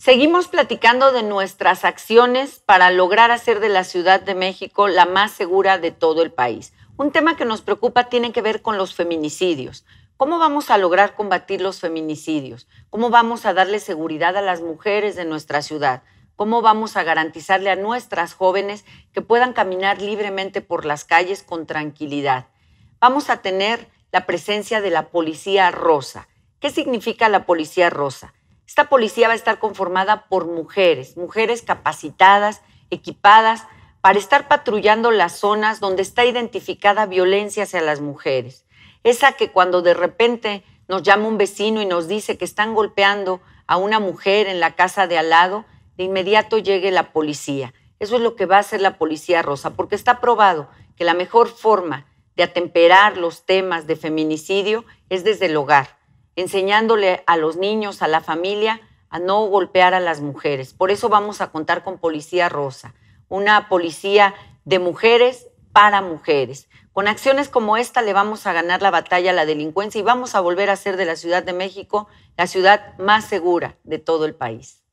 Seguimos platicando de nuestras acciones para lograr hacer de la Ciudad de México la más segura de todo el país. Un tema que nos preocupa tiene que ver con los feminicidios. ¿Cómo vamos a lograr combatir los feminicidios? ¿Cómo vamos a darle seguridad a las mujeres de nuestra ciudad? ¿Cómo vamos a garantizarle a nuestras jóvenes que puedan caminar libremente por las calles con tranquilidad? Vamos a tener la presencia de la Policía Rosa. ¿Qué significa la Policía Rosa? Esta policía va a estar conformada por mujeres, mujeres capacitadas, equipadas para estar patrullando las zonas donde está identificada violencia hacia las mujeres. Esa que cuando de repente nos llama un vecino y nos dice que están golpeando a una mujer en la casa de al lado, de inmediato llegue la policía. Eso es lo que va a hacer la policía rosa, porque está probado que la mejor forma de atemperar los temas de feminicidio es desde el hogar enseñándole a los niños, a la familia, a no golpear a las mujeres. Por eso vamos a contar con Policía Rosa, una policía de mujeres para mujeres. Con acciones como esta le vamos a ganar la batalla a la delincuencia y vamos a volver a hacer de la Ciudad de México la ciudad más segura de todo el país.